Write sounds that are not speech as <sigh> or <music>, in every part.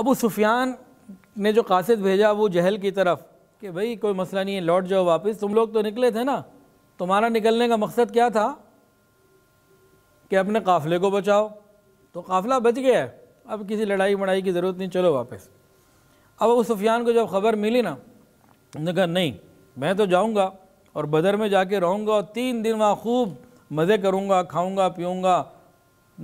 अबू सुफियान ने जो कासिद भेजा वो जहल की तरफ कि भाई कोई मसला नहीं है लौट जाओ वापस तुम लोग तो निकले थे ना तुम्हारा निकलने का मकसद क्या था कि अपने काफ़िले को बचाओ तो काफ़िला बच गया है अब किसी लड़ाई मड़ाई की ज़रूरत नहीं चलो वापस अब अबू सुफियान को जब खबर मिली ना उन्होंने कहा नहीं मैं तो जाऊँगा और बदर में जाके रहूँगा और तीन दिन वहाँ खूब मज़े करूँगा खाऊँगा पीऊँगा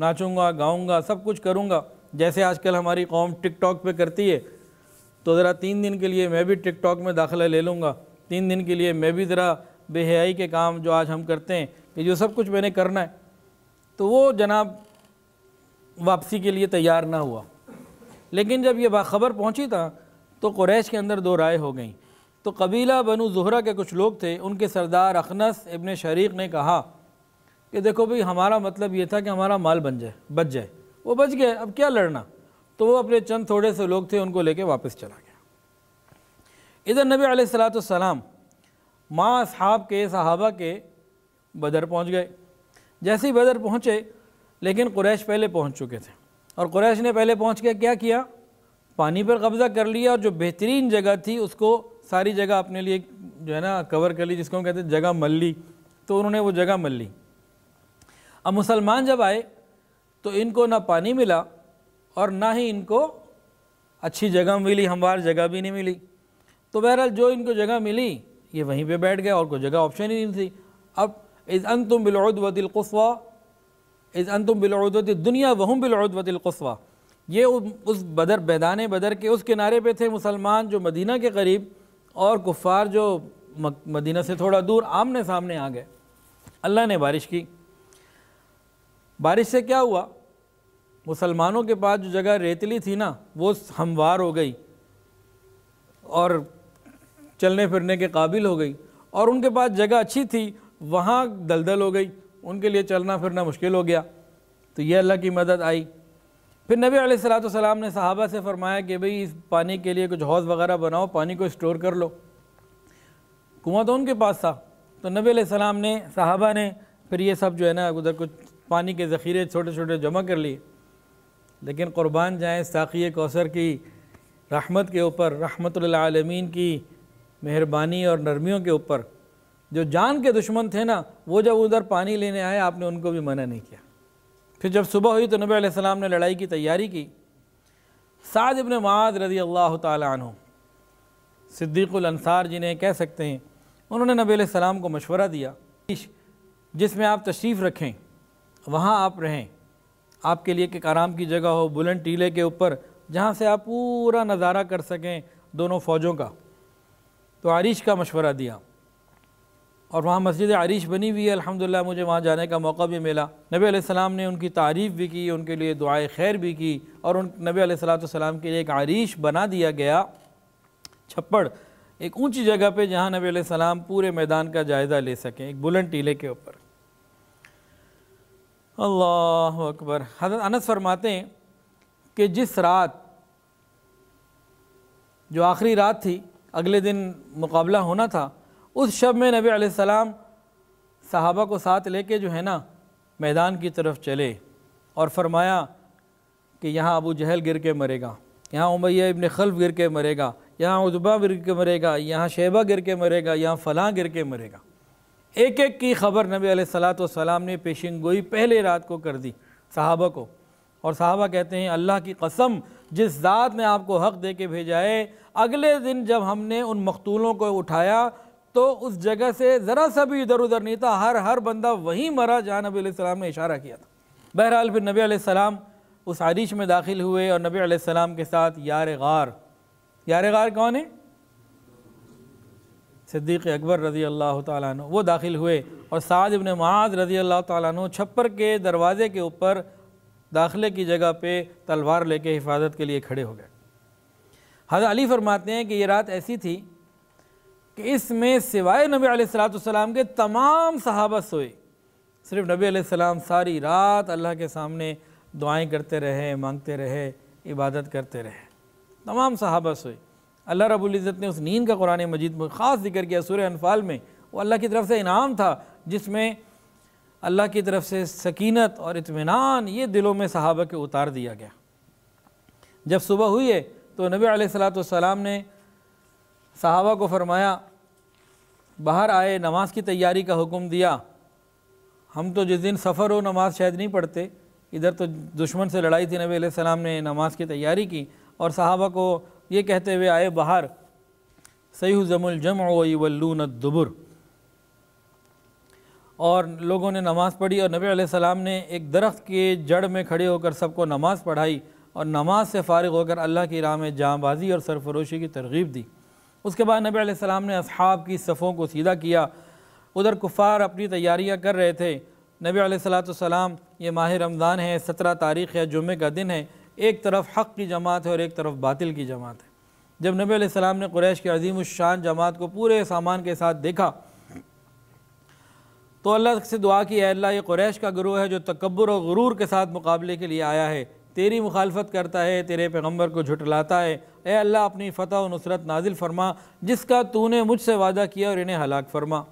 नाचूँगा गाऊँगा सब कुछ करूँगा जैसे आजकल हमारी कौम टिकटॉक पे करती है तो ज़रा तीन दिन के लिए मैं भी टिकटॉक में दाखिला ले लूँगा तीन दिन के लिए मैं भी ज़रा बेहयाई के काम जो आज हम करते हैं कि जो सब कुछ मैंने करना है तो वो जनाब वापसी के लिए तैयार ना हुआ लेकिन जब ये बाबर पहुँची था तो कुरैश के अंदर दो राय हो गई तो कबीला बनु जहरा के कुछ लोग थे उनके सरदार अखनस इबन शरीक ने कहा कि देखो भाई हमारा मतलब ये था कि हमारा माल बन जाए बच जाए वो बच गए अब क्या लड़ना तो वो अपने चंद थोड़े से लोग थे उनको लेके वापस चला गया इधर नबी सलाम माँ साहब के सहाबा के बदर पहुँच गए जैसे ही बदर पहुँचे लेकिन कुरैश पहले पहुँच चुके थे और कुरैश ने पहले पहुँच के क्या किया पानी पर कब्ज़ा कर लिया और जो बेहतरीन जगह थी उसको सारी जगह अपने लिए जो है ना कवर कर ली जिसको हम कहते हैं जगह मल ली तो उन्होंने वो जगह मल ली अब मुसलमान जब आए तो इनको ना पानी मिला और ना ही इनको अच्छी जगह मिली हमवार जगह भी नहीं मिली तो बहरहाल जो इनको जगह मिली ये वहीं पे बैठ गए और कोई जगह ऑप्शन ही नहीं थी अब इज़ अन तुम बिलौदवतिलकस्वा इज़ अन तुम बिलौदवती दुनिया वहम बिलौदवतिलकस्वा ये उस बदर मैदान बदर के उस किनारे पे थे मुसलमान जो मदीना के करीब और कुफ़ार जो मदीना से थोड़ा दूर आमने सामने आ गए अल्लाह ने बारिश की बारिश से क्या हुआ मुसलमानों के पास जो जगह रेतली थी ना वो हमवार हो गई और चलने फिरने के काबिल हो गई और उनके पास जगह अच्छी थी वहाँ दलदल हो गई उनके लिए चलना फिरना मुश्किल हो गया तो ये अल्लाह की मदद आई फिर नबी सलाम ने सहाबा से फ़रमाया कि भाई इस पानी के लिए कुछ हौज़ वगैरह बनाओ पानी को स्टोर कर लो कुआँ तो उनके पास था तो नबी सलाम ने सहाबा ने फिर ये सब जो है ना उधर कुछ पानी के ज़ख़ीरे छोटे छोटे जमा कर लिए लेकिन क़ुरबान जाएँ साखी कौसर की रहमत के ऊपर रहमतुल्लामीन की मेहरबानी और नरमियों के ऊपर जो जान के दुश्मन थे ना वो जब उधर पानी लेने आए आपने उनको भी मना नहीं किया फिर जब सुबह हुई तो नबी आसमाम ने लड़ाई की तैयारी की साद इबन माद रजी अल्लाह तु सिद्दीकुलसार जिन्हें कह सकते हैं उन्होंने नबी सलाम को मशवरा दिया जिसमें आप तशरीफ़ रखें वहाँ आप रहें आपके लिए एक आराम की जगह हो बुलंद टीले के ऊपर जहाँ से आप पूरा नज़ारा कर सकें दोनों फ़ौजों का तो आरिश का मशवरा दिया और वहाँ मस्जिद आरिश बनी हुई है अल्हम्दुलिल्लाह मुझे वहाँ जाने का मौका भी मिला नबी सलाम ने उनकी तारीफ़ भी की उनके लिए दुआए खैर भी की और उन नबी सलाम के लिए एक आरिश बना दिया गया छप्पड़ एक ऊंची जगह पे जहाँ नबी सलाम पूरे मैदान का जायज़ा ले सकें एक बुलंद टीले के ऊपर अल्लाह अकबर हजरत अनस फरमाते हैं कि जिस रात जो आखिरी रात थी अगले दिन मुकाबला होना था उस शब में नबी सलाम साहबा को साथ लेके जो है ना मैदान की तरफ चले और फरमाया कि यहाँ अबू जहल गिर के मरेगा यहाँ उमैया इबन खल्फ गिर के मरेगा यहाँ उतबा गिर के मरेगा यहाँ शेबा गिर के मरेगा यहाँ फ़लाँ गिर के मरेगा एक एक की खबर नबी सलाम ने पेशिन गोई पहले रात को कर दी साहबा को और साहबा कहते हैं अल्लाह की कसम जिस ज़ात ने आपको हक़ दे के भेजा है अगले दिन जब हमने उन मकतूलों को उठाया तो उस जगह से ज़रा सा भी इधर उधर नहीं था हर हर बंदा वहीं मरा जहाँ नबी सलाम ने इशारा किया था बहरहाल फिर नबी सलाम उस आरिश में दाखिल हुए और नबी सलाम के साथ यार गार यार गार कौन है सिद्दीक़ अकबर रज़ी अल्लाह तु वो दाखिल हुए और साद इबन माज रज़ी अल्लाह तु छप्पर के दरवाज़े के ऊपर दाखिले की जगह पे तलवार लेके हिफाजत के लिए खड़े हो गए हज़र अली फरमाते हैं कि ये रात ऐसी थी कि इसमें सिवाय नबी सलाम के तमाम सहाबा सोए सिर्फ नबी सलाम सारी रात अल्लाह के सामने दुआएं करते रहे मांगते रहे इबादत करते रहे तमाम सहाबा सोए अल्लाह रबुल्ज़त ने उस नींद का कुरान मजीद में ख़ास जिक्र किया सूर्य अनफाल में वो अल्लाह की तरफ से इनाम था जिसमें अल्लाह की तरफ से सकीनत और इतमान ये दिलों में सहाबा के उतार दिया गया जब सुबह हुई है तो नबी सलाम ने सहाबा को फरमाया बाहर आए नमाज की तैयारी का हुक्म दिया हम तो जिस दिन सफ़र हो नमाज शायद नहीं पढ़ते इधर तो दुश्मन से लड़ाई थी नबी सलाम ने नमाज की तैयारी की और साहबा को ये कहते हुए आए बाहर सही जमुलजम वल्लून दुबुर और लोगों ने नमाज़ पढ़ी और नबी सलाम ने एक दरख्त के जड़ में खड़े होकर सबको नमाज़ पढ़ाई और नमाज से फ़ारग होकर अल्लाह की राह में जाँबाजी और सरफरोशी की तरगीब दी उसके बाद नबी सलाम ने अहाब की सफ़ों को सीधा किया उधर कुफ़ार अपनी तैयारियाँ कर रहे थे नबी सलाम ये माह रमज़ान है सत्रह तारीख़ है जुमे का दिन है एक तरफ हक़ की जमात है और एक तरफ बातिल की जमात है जब नबी सलाम ने कुरैश के अजीम शान जमात को पूरे सामान के साथ देखा तो अल्लाह से दुआ की अल्लाह ये कुरैश का गुरु है जो तकबर और गुरूर के साथ मुकाबले के लिए आया है तेरी मुखालफत करता है तेरे पैगम्बर को झुटलाता है ए अल्लाह अपनी फ़तह और नुसरत नाजिल फरमा जिसका तूने मुझसे वादा किया और इन्हें हलाक फरमा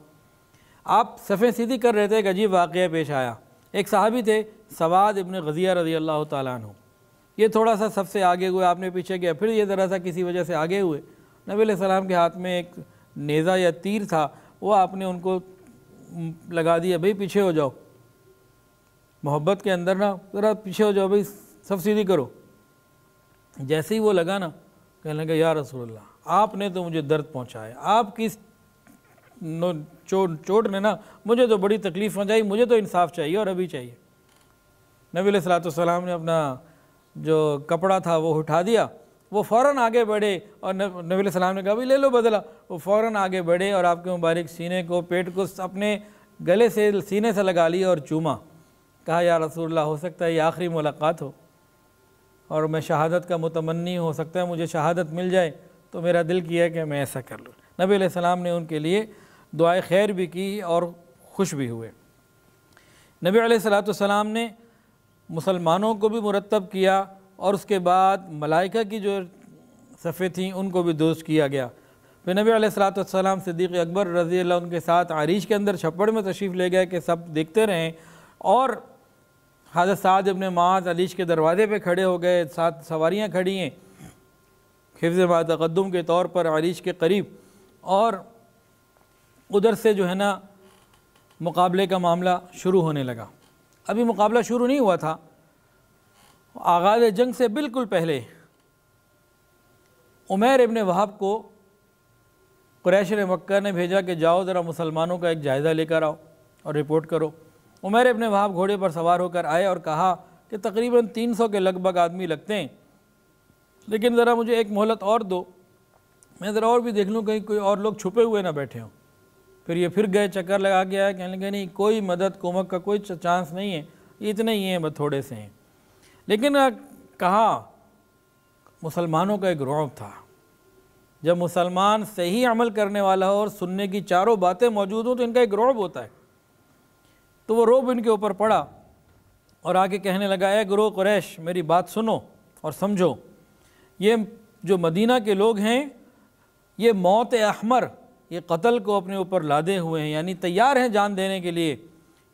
आप सफ़े सीधी कर रहे थे एक अजीब वाक़ पेश आया एक साहबी थे सवाद इबन गज़िया रज़ी अल्लाह तु ये थोड़ा सा सबसे आगे हुए आपने पीछे गया फिर ये ज़रा सा किसी वजह से आगे हुए नबी सलाम के हाथ में एक नेज़ा या तीर था वो आपने उनको लगा दिया भाई पीछे हो जाओ मोहब्बत के अंदर ना ज़रा पीछे हो जाओ भाई सब सीधी करो जैसे ही वो लगा ना कहने लगे यार रसूल्ला आपने तो मुझे दर्द पहुँचाया किस नो चोट चोट ने ना मुझे तो बड़ी तकलीफ़ पहुँचाई मुझे तो इंसाफ चाहिए और अभी चाहिए नबी सलाम ने अपना जो कपड़ा था वो उठा दिया वो फ़ौर आगे बढ़े और नबी सलाम ने कहा भी ले लो बदला वो फ़ौर आगे बढ़े और आपके मुबारक सीने को पेट को अपने गले से सीने से लगा लिया और चूमा कहा या रसूल्ला हो सकता है ये आखिरी मुलाकात हो और मैं शहादत का मुतमनी हो सकता है मुझे शहादत मिल जाए तो मेरा दिल किया कि मैं ऐसा कर लूँ नबी सलाम ने उनके लिए दुआ खैर भी की और खुश भी हुए नबी सलाम ने मुसलमानों को भी मुरतब किया और उसके बाद मलाइका की जो सफ़े थीं उनको भी दोस्त किया गया फिर नबी सलाम सिद्दीक़ अकबर रज़ी उनके साथ आरीश के अंदर छप्पड़ में तशरीफ़ ले गए कि सब देखते रहें और हजरत साद अपने माज अलीश के दरवाज़े पे खड़े हो गए साथ सवारियाँ खड़ी हैं हिफ्ज़ मतकदम के तौर पर आरीश के करीब और उधर से जो है ना मुकाबले का मामला शुरू होने लगा अभी मुकाबला शुरू नहीं हुआ था आगाज़ जंग से बिल्कुल पहले उमेर इबन वहाब को क्रैश मक्का ने भेजा कि जाओ ज़रा मुसलमानों का एक जायज़ा लेकर आओ और रिपोर्ट करो उमेर इबन वहाब घोड़े पर सवार होकर आए और कहा कि तकरीबन तीन सौ के लगभग आदमी लगते हैं लेकिन ज़रा मुझे एक मोहलत और दो मैं ज़रा और भी देख लूँ कहीं कोई और लोग छुपे हुए ना बैठे हों फिर ये फिर गए चक्कर लगा के आया कहने लगे नहीं कोई मदद कोमक का कोई चांस नहीं है इतने ही हैं बस थोड़े से हैं लेकिन कहा मुसलमानों का एक रौब था जब मुसलमान सही अमल करने वाला हो और सुनने की चारों बातें मौजूद हों तो इनका एक रौब होता है तो वो रोब इनके ऊपर पड़ा और आगे कहने लगा ए गुरो कुरैश मेरी बात सुनो और समझो ये जो मदीना के लोग हैं ये मौत अहमर ये कत्ल को अपने ऊपर लादे हुए हैं यानी तैयार हैं जान देने के लिए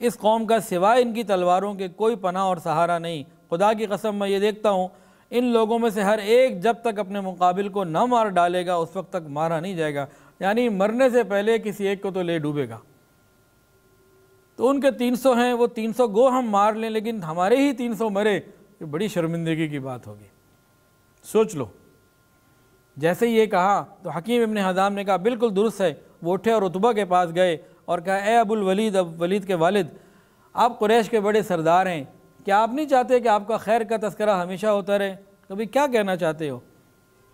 इस कौम का सिवाय इनकी तलवारों के कोई पना और सहारा नहीं खुदा की कसम मैं ये देखता हूँ इन लोगों में से हर एक जब तक अपने मुकाबिल को न मार डालेगा उस वक्त तक मारा नहीं जाएगा यानी मरने से पहले किसी एक को तो ले डूबेगा तो उनके 300 हैं वो 300 गो हम मार लें लेकिन हमारे ही 300 मरे ये बड़ी शर्मिंदगी की बात होगी सोच लो जैसे ये कहा तो हकीम इबन हज़ाम ने कहा बिल्कुल दुरुस्त है वो उठे और रुतबा के पास गए और कहा ए अबुल वलीद अब वलीद के वालिद आप कुरैश के बड़े सरदार हैं क्या आप नहीं चाहते कि आपका खैर का तस्करा हमेशा होता रहे कभी क्या कहना चाहते हो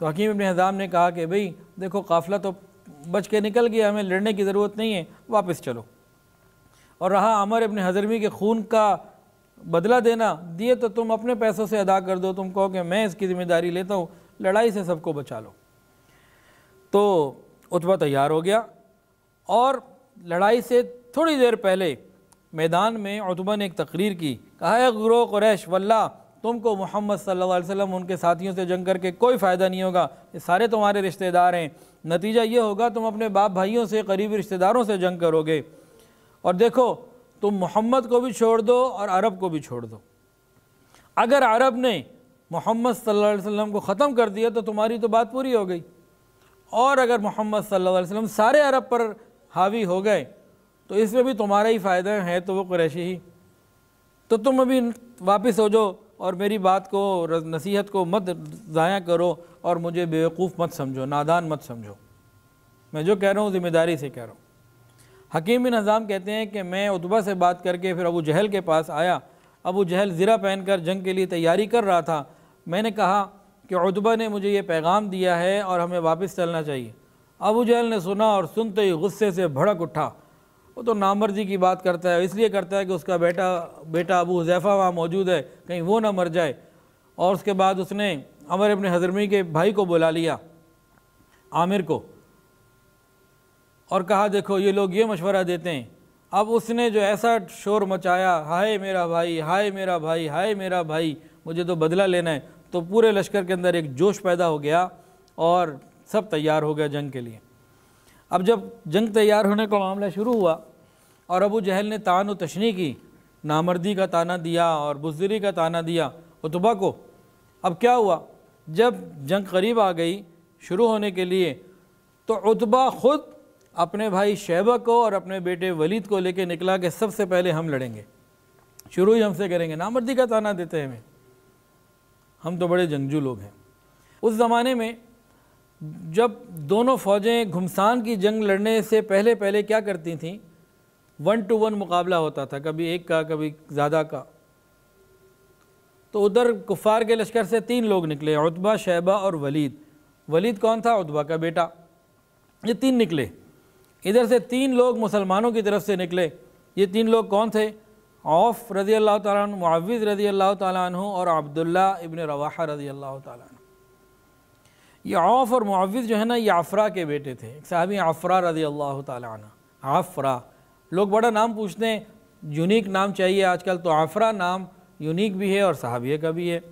तो हकीम इबन हज़ाम ने कहा कि भाई देखो काफ़िला तो बच के निकल गया हमें लड़ने की ज़रूरत नहीं है वापस चलो और रहा अमर इबन हजरमी के खून का बदला देना दिए तो तुम अपने पैसों से अदा कर दो तुम कहो कि मैं इसकी ज़िम्मेदारी लेता हूँ लड़ाई से सबको बचा लो तो उतबा तैयार हो गया और लड़ाई से थोड़ी देर पहले मैदान में उतबा ने एक तकरीर की कहा है गुरो क्रैश वल्ला तुमको मोहम्मद सल्लल्लाहु अलैहि वसल्लम उनके साथियों से जंग करके कोई फ़ायदा नहीं होगा ये सारे तुम्हारे रिश्तेदार हैं नतीजा ये होगा तुम अपने बाप भाइयों से करीबी रिश्तेदारों से जंग करोगे और देखो तुम मोहम्मद को भी छोड़ दो और अरब को भी छोड़ दो अगर अरब ने मोहम्मद सल्लल्लाहु अलैहि वसल्लम को ख़त्म कर दिया तो तुम्हारी तो बात पूरी हो गई और अगर मोहम्मद सल्लल्लाहु अलैहि वसल्लम सारे अरब पर हावी हो गए तो इसमें भी तुम्हारा ही फ़ायदा है तो वो कुरैशी ही तो तुम अभी वापस हो जाओ और मेरी बात को नसीहत को मत ज़ाया करो और मुझे बेवकूफ़ मत समझो नादान मत समझो मैं जो कह रहा हूँ ज़िम्मेदारी से कह रहा हूँ हकीम बिन हज़ाम कहते हैं कि मैं उतबा से बात करके फिर अबू जहल के पास आया अबू जहल ज़रा पहन कर जंग के लिए तैयारी कर रहा था मैंने कहा कि उदबा ने मुझे ये पैगाम दिया है और हमें वापस चलना चाहिए अबू जहल ने सुना और सुनते ही गुस्से से भड़क उठा वो तो नामर्जी की बात करता है इसलिए करता है कि उसका बेटा बेटा अबू हुजैफ़ा वहाँ मौजूद है कहीं वो ना मर जाए और उसके बाद उसने अमर अपने हजरमी के भाई को बुला लिया आमिर को और कहा देखो ये लोग ये मशवरा देते हैं अब उसने जो ऐसा शोर मचाया हाय मेरा भाई हाय मेरा भाई हाय मेरा भाई मुझे तो बदला लेना है तो पूरे लश्कर के अंदर एक जोश पैदा हो गया और सब तैयार हो गया जंग के लिए अब जब जंग तैयार होने का मामला शुरू हुआ और अबू जहल ने तान व तशनी की नामर्दी का ताना दिया और बुजदरी का ताना दिया उतबा को अब क्या हुआ जब जंग करीब आ गई शुरू होने के लिए तो उतबा ख़ुद अपने भाई शहबा को और अपने बेटे वलीद को लेके निकला कि सबसे पहले हम लड़ेंगे शुरू ही हमसे करेंगे नामर्दी का ताना देते हैं हमें हम तो बड़े जंगजू लोग हैं उस ज़माने में जब दोनों फौजें घुमसान की जंग लड़ने से पहले पहले क्या करती थीं वन टू वन मुकाबला होता था कभी एक का कभी ज़्यादा का तो उधर कुफ़ार के लश्कर से तीन लोग निकले उतबा शैबा और वलीद वलीद कौन था उतबा का बेटा ये तीन निकले इधर से तीन लोग मुसलमानों की तरफ से निकले ये तीन लोग कौन थे औफ रज़ी अल्लाह तविज़ रज़ी अल्लाह तु और अब्दुल्ला इबन रवाहा रज़ी अल्लाह तु ये औफ और मुआविज़ जो है ना ये आफरा के बेटे थे एक साहबी आफरा रज़ी अल्लाह तन आफरा लोग बड़ा नाम पूछते हैं यूनिक नाम चाहिए आजकल तो आफरा नाम यूनिक भी है और सहाबिया का भी है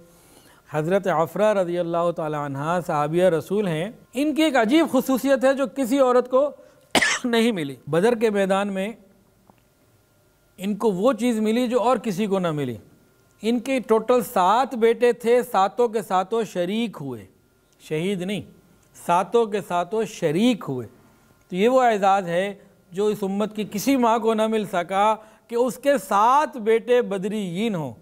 हज़रत आफरा रज़ी अल्लाह तह सहाबिया रसूल हैं इनकी एक अजीब खसूसियत है जो किसी औरत को <coughs> नहीं मिली बदर के मैदान में इनको वो चीज़ मिली जो और किसी को ना मिली इनके टोटल सात बेटे थे सातों के सातों शरीक हुए शहीद नहीं सातों के सातों शरीक हुए तो ये वो एजाज़ है जो इस उम्मत की किसी माँ को ना मिल सका कि उसके सात बेटे बदरीन हों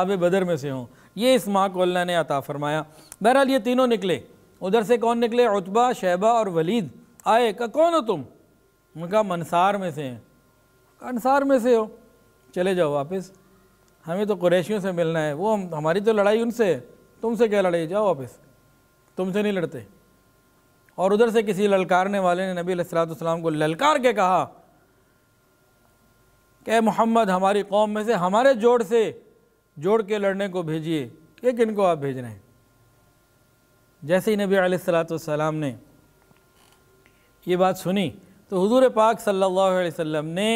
अब बदर में से हों ये इस माँ को अल्लाह ने अता फ़रमाया बहरहाल ये तीनों निकले उधर से कौन निकले उतबा शहबा और वलीद आए का कौन हो तुम उनका मनसार में से हैं अनसार में से हो चले जाओ वापस हमें तो कुरैशियों से मिलना है वो हम हमारी तो लड़ाई उनसे तुमसे क्या लड़ाई जाओ वापस तुमसे नहीं लड़ते और उधर से किसी ललकारने वाले ने नबी सलाम को ललकार के कहा कि मोहम्मद हमारी कौम में से हमारे जोड़ से जोड़ के लड़ने को भेजिए ये किन को आप भेज रहे हैं जैसे ही नबी सलाम ने ये बात सुनी तो हजूर पाक सल्ला अलैहि ने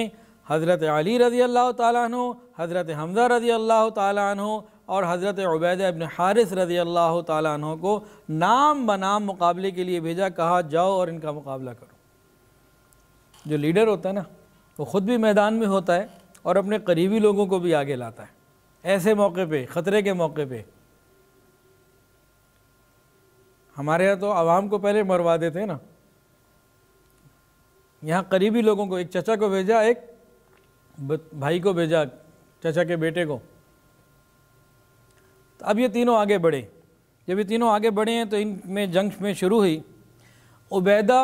हज़रत अली रज़ी अल्लाह तु हज़रत हमज़ा रज़ी अल्लाह तु और हज़रत उबैद इबन हारिस रज़ी अल्लाह तु को नाम बनाम मुकाबले के लिए भेजा कहा जाओ और इनका मुकाबला करो जो लीडर होता है ना वो ख़ुद भी मैदान में होता है और अपने करीबी लोगों को भी आगे लाता है ऐसे मौके पर ख़तरे के मौके पर हमारे यहाँ तो आवाम को पहले मरवा देते हैं ना यहाँ करीबी लोगों को एक चचा को भेजा एक भाई को भेजा चचा के बेटे को तो अब ये तीनों आगे बढ़े जब ये तीनों आगे बढ़े हैं तो इनमें जंग में शुरू हुई उबैदा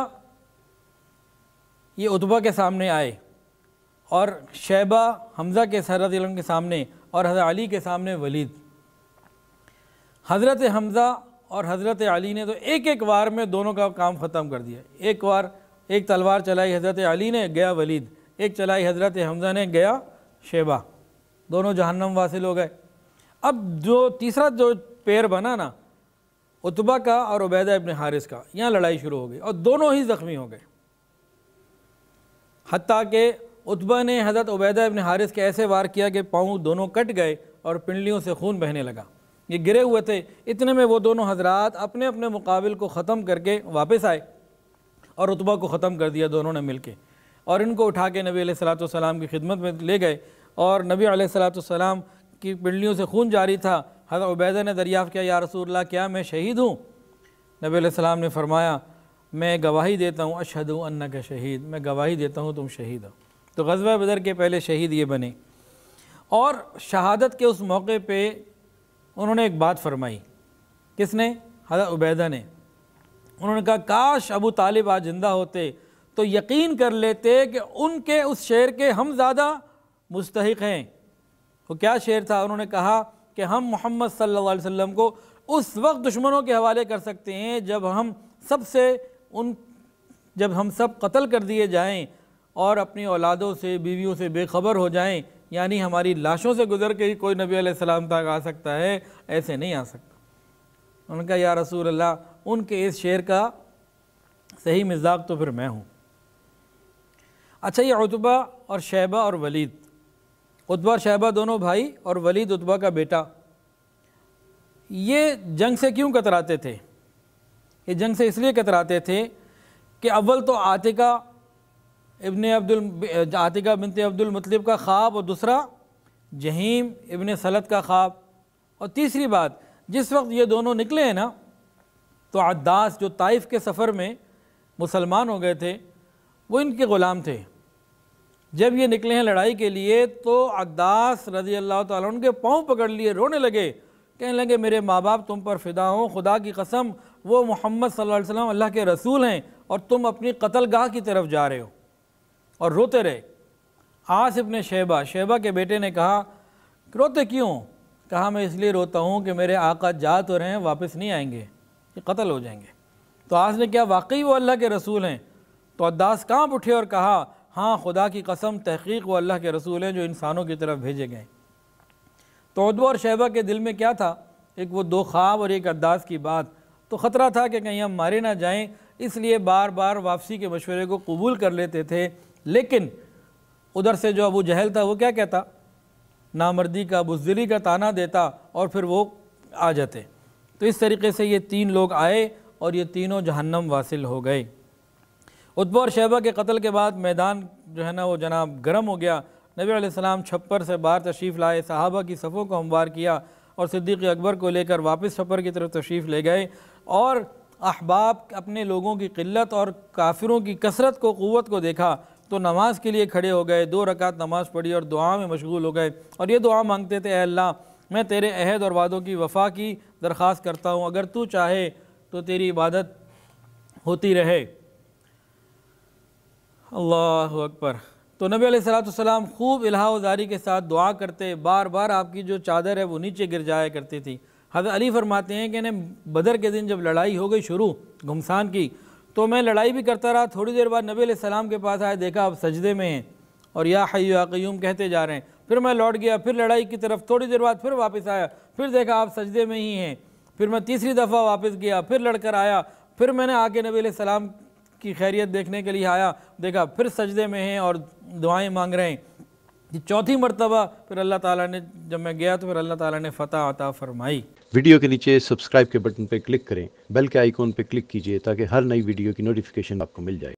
ये उतबा के सामने आए और शैबा हमज़ा के सरत के सामने और हज़रत अली के सामने वलीद हज़रत हमज़ा और हज़रत अली ने तो एक एक वार में दोनों का काम ख़त्म कर दिया एक बार एक तलवार चलाई हज़रत अली ने गया वलीद एक चलाई हज़रत हमज़ा ने गया शेबा दोनों जहन्नम वासिल हो गए अब जो तीसरा जो पैर बना ना उतबा का और उबैदा इबन हारिस का यहाँ लड़ाई शुरू हो गई और दोनों ही ज़ख्मी हो गए हती के उतबा ने हज़रत उबैदा इबन हारिस के ऐसे वार किया कि पाँव दोनों कट गए और पिंडलियों से खून बहने लगा ये गिरे हुए थे इतने में वो दोनों हजरात अपने अपने मुकाबिल को ख़त्म करके वापस आए और उतबा को ख़त्म कर दिया दोनों ने मिलके और इनको उठा के नबी सलाम की खिदमत में ले गए और नबी सलाम की पिंडलियों से खून जारी था हज़र उबैदा ने दरियाफ़ किया या रसूल क्या मैं शहीद हूँ नबी सलाम ने फरमाया मैं गवाही देता हूँ अशहद अन्ना का शहीद मैं गवाही देता हूँ तुम शहीद हो तो गजबा बदर के पहले शहीद ये बने और शहादत के उस मौके पर उन्होंने एक बात फरमाई किसने हजर उबैदा ने उन्होंने कहा काश अबू तालिब आज ज़िंदा होते तो यकीन कर लेते कि उनके उस शेर के हम ज़्यादा मुस्तक हैं वो क्या शेर था उन्होंने कहा कि हम मोहम्मद सल्ला वम को उस वक्त दुश्मनों के हवाले कर सकते हैं जब हम सब से उन जब हम सब कत्ल कर दिए जाएं और अपनी औलादों से बीवियों से बेखबर हो जाएं यानी हमारी लाशों से गुजर के ही कोई नबी सलाम तक आ सकता है ऐसे नहीं आ सकता उनका या रसूल अल्लाह उनके इस शेर का सही मिजाक तो फिर मैं हूँ अच्छा ये उतबा और शहबा और वलीद उतबा और शैबा दोनों भाई और वलीद उतबा का बेटा ये जंग से क्यों कतराते थे ये जंग से इसलिए कतराते थे कि अव्वल तो आतिका इबन अब्दुल आतिका अब्दुल अब्दुलमतलब का ख्वाब और दूसरा जहीम इबन सलत का ख्वाब और तीसरी बात जिस वक्त ये दोनों निकले हैं ना तो अद्दास जो ताइफ के सफ़र में मुसलमान हो गए थे वो इनके ग़ुलाम थे जब ये निकले हैं लड़ाई के लिए तो अद्दास रजी अल्लाह तुम के पाँव पकड़ लिए रोने लगे कहने लगे मेरे माँ बाप तुम पर फिदा हों खुदा की कसम वो मोहम्मद सल्लम अल्लाह के रसूल हैं और तुम अपनी कतलगाह की तरफ जा रहे हो और रोते रहे आसिफ ने शेबा शेबा के बेटे ने कहा रोते क्यों कहा मैं इसलिए रोता हूँ कि मेरे आका जा तो रहे हैं वापस नहीं आएंगे ये कत्ल हो जाएंगे तो आस ने क्या वाकई वो अल्लाह के रसूल हैं तो अद्दास कहाँ उठे और कहा हाँ खुदा की कसम तहकीक व अल्लाह के रसूल हैं जो इंसानों की तरफ भेजे गए तो और शैबा के दिल में क्या था एक वो दो ख्वाब और एक अरदास की बात तो ख़तरा था कि कहीं हम मारे ना जाएं इसलिए बार बार वापसी के मशवरे को कबूल कर लेते थे लेकिन उधर से जो अबू जहल था वो क्या कहता नामर्दी का बुजदिली का ताना देता और फिर वो आ जाते तो इस तरीके से ये तीन लोग आए और ये तीनों जहन्नम वासिल हो गए उतबा और शहबा के कत्ल के बाद मैदान जो है ना वो जनाब गर्म हो गया नबी आसमाम छप्पर से बाहर तशरीफ़ लाए साहबा की सफ़ों को हमवार किया और सिद्दीक़ अकबर को लेकर वापस छप्पर की तरफ तशरीफ़ ले गए और अहबाब अपने लोगों की किल्लत और काफिरों की कसरत को क़वत को देखा तो नमाज के लिए खड़े हो गए दो रकात नमाज पढ़ी और दुआ में मशगूल हो गए और ये दुआ मांगते थे अल्लाह मैं तेरे अहद और वादों की वफा की दरख्वास्त करता हूँ अगर तू चाहे तो तेरी इबादत होती रहे अल्लाह अकबर तो नबी सलाम खूब इलाहाजारी के साथ दुआ करते बार बार आपकी जो चादर है वो नीचे गिर जाया करती थी हजरत अली फरमाते हैं कि ने बदर के दिन जब लड़ाई हो गई शुरू घमसान की तो मैं लड़ाई भी करता रहा थोड़ी देर बाद नबी सलाम के पास आए देखा आप सजदे में हैं और या हयूम कहते जा रहे हैं फिर मैं लौट गया फिर लड़ाई की तरफ थोड़ी देर बाद फिर वापस आया फिर देखा आप सजदे में ही हैं फिर मैं तीसरी दफ़ा वापस गया फिर लड़कर आया फिर मैंने आके नबी सलाम की खैरियत देखने के लिए आया देखा फिर सजदे में हैं और दुआएं मांग रहे हैं ये चौथी मरतबा फिर अल्लाह ताला ने जब मैं गया तो फिर अल्लाह ताला ने फ़तह अता फरमाई वीडियो के नीचे सब्सक्राइब के बटन पर क्लिक करें बेल के आइकॉन पर क्लिक कीजिए ताकि हर नई वीडियो की नोटिफिकेशन आपको मिल जाए